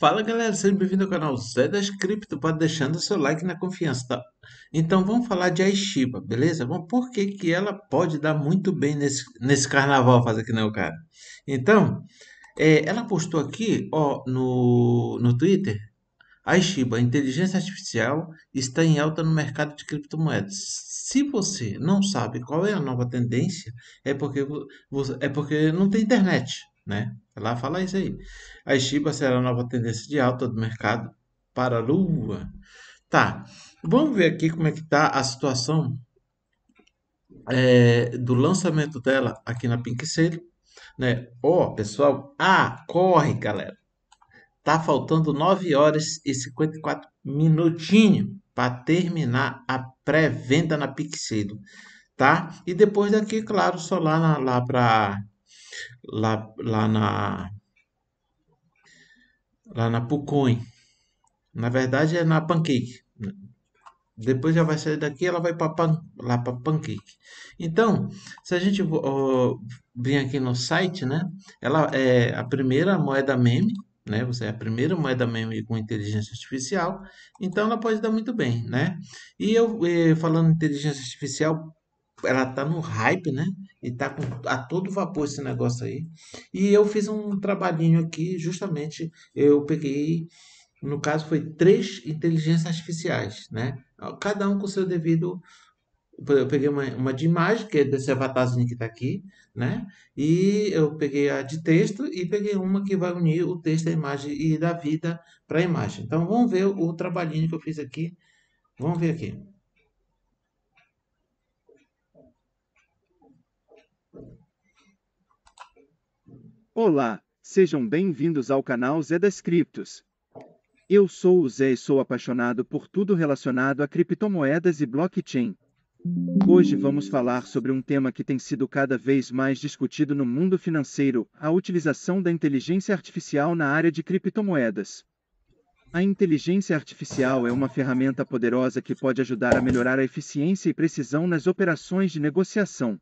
Fala galera, seja bem-vindo ao canal Zé das Cripto, pode deixando seu like na confiança, tá? Então vamos falar de Aishiba, beleza? Vamos por que, que ela pode dar muito bem nesse, nesse carnaval, fazer que nem né, o cara. Então, é, ela postou aqui, ó, no, no Twitter, Aishiba, inteligência artificial está em alta no mercado de criptomoedas. Se você não sabe qual é a nova tendência, é porque, é porque não tem internet né? Ela fala isso aí. A Shiba será a nova tendência de alta do mercado para a Lua. Tá, vamos ver aqui como é que tá a situação é, do lançamento dela aqui na Pink Sale, né? Ó, oh, pessoal, ah, corre, galera. Tá faltando 9 horas e 54 minutinhos para terminar a pré-venda na Pixelo, tá? E depois daqui, claro, só lá, na, lá para lá, lá na lá na Pucoin. Na verdade é na Pancake. Depois já vai sair daqui, ela vai para lá para Pancake. Então, se a gente vir aqui no site, né? Ela é a primeira moeda meme, né? Você é a primeira moeda meme com inteligência artificial, então ela pode dar muito bem, né? E eu eh, falando inteligência artificial, ela tá no hype, né? E tá com, a todo vapor esse negócio aí. E eu fiz um trabalhinho aqui, justamente eu peguei, no caso foi três inteligências artificiais, né? Cada um com seu devido eu peguei uma, uma de imagem, que é desse avatarzinho que está aqui, né? E eu peguei a de texto e peguei uma que vai unir o texto à imagem e da vida para a imagem. Então, vamos ver o trabalhinho que eu fiz aqui. Vamos ver aqui. Olá, sejam bem-vindos ao canal Zé das Criptos. Eu sou o Zé e sou apaixonado por tudo relacionado a criptomoedas e blockchain. Hoje vamos falar sobre um tema que tem sido cada vez mais discutido no mundo financeiro, a utilização da inteligência artificial na área de criptomoedas. A inteligência artificial é uma ferramenta poderosa que pode ajudar a melhorar a eficiência e precisão nas operações de negociação.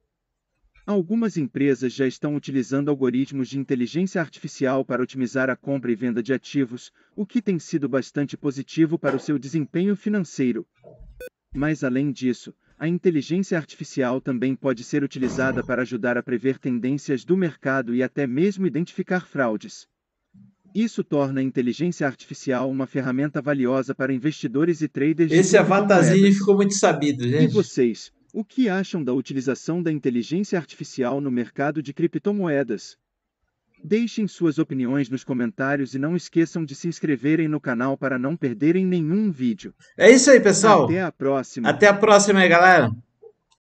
Algumas empresas já estão utilizando algoritmos de inteligência artificial para otimizar a compra e venda de ativos, o que tem sido bastante positivo para o seu desempenho financeiro. Mas além disso, a inteligência artificial também pode ser utilizada para ajudar a prever tendências do mercado e até mesmo identificar fraudes. Isso torna a inteligência artificial uma ferramenta valiosa para investidores e traders. Esse é avatarzinho ficou muito sabido, gente. E vocês, o que acham da utilização da inteligência artificial no mercado de criptomoedas? Deixem suas opiniões nos comentários e não esqueçam de se inscreverem no canal para não perderem nenhum vídeo. É isso aí, pessoal. Até a próxima. Até a próxima aí, galera.